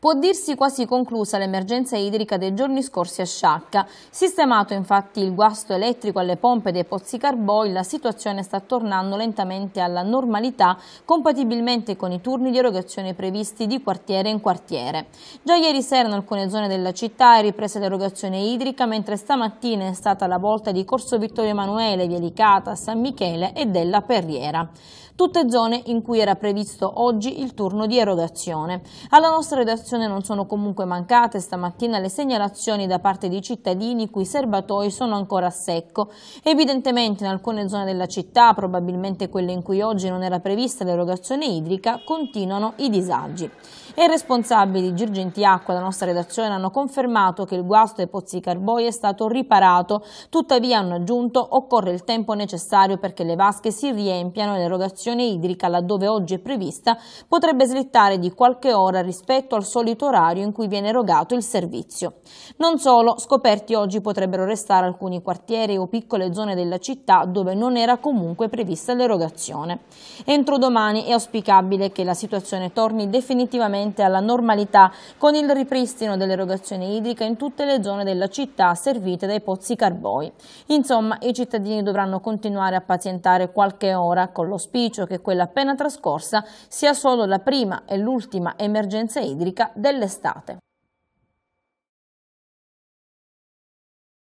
Può dirsi quasi conclusa l'emergenza idrica dei giorni scorsi a Sciacca. Sistemato infatti il guasto elettrico alle pompe dei pozzi carboi, la situazione sta tornando lentamente alla normalità compatibilmente con i turni di erogazione previsti di quartiere in quartiere. Già ieri sera in alcune zone della città è ripresa l'erogazione idrica, mentre stamattina è stata la volta di Corso Vittorio Emanuele, Via Licata, San Michele e della Perriera. Tutte zone in cui era previsto oggi il turno di erogazione. Alla nostra redazione stazione non sono comunque mancate stamattina le segnalazioni da parte di cittadini cui serbatoi sono ancora a secco. Evidentemente in alcune zone della città, probabilmente quelle in cui oggi non era prevista l'erogazione idrica, continuano i disagi. E i responsabili di Girgenti Acqua, la nostra redazione, hanno confermato che il guasto ai pozzi Carboi è stato riparato, tuttavia hanno aggiunto occorre il tempo necessario perché le vasche si riempiano e l'erogazione idrica laddove oggi è prevista potrebbe slittare di qualche ora rispetto al solito solito orario in cui viene erogato il servizio. Non solo, scoperti oggi potrebbero restare alcuni quartieri o piccole zone della città dove non era comunque prevista l'erogazione. Entro domani è auspicabile che la situazione torni definitivamente alla normalità con il ripristino dell'erogazione idrica in tutte le zone della città servite dai pozzi carboi. Insomma, i cittadini dovranno continuare a pazientare qualche ora con l'ospicio che quella appena trascorsa sia solo la prima e l'ultima emergenza idrica dell'estate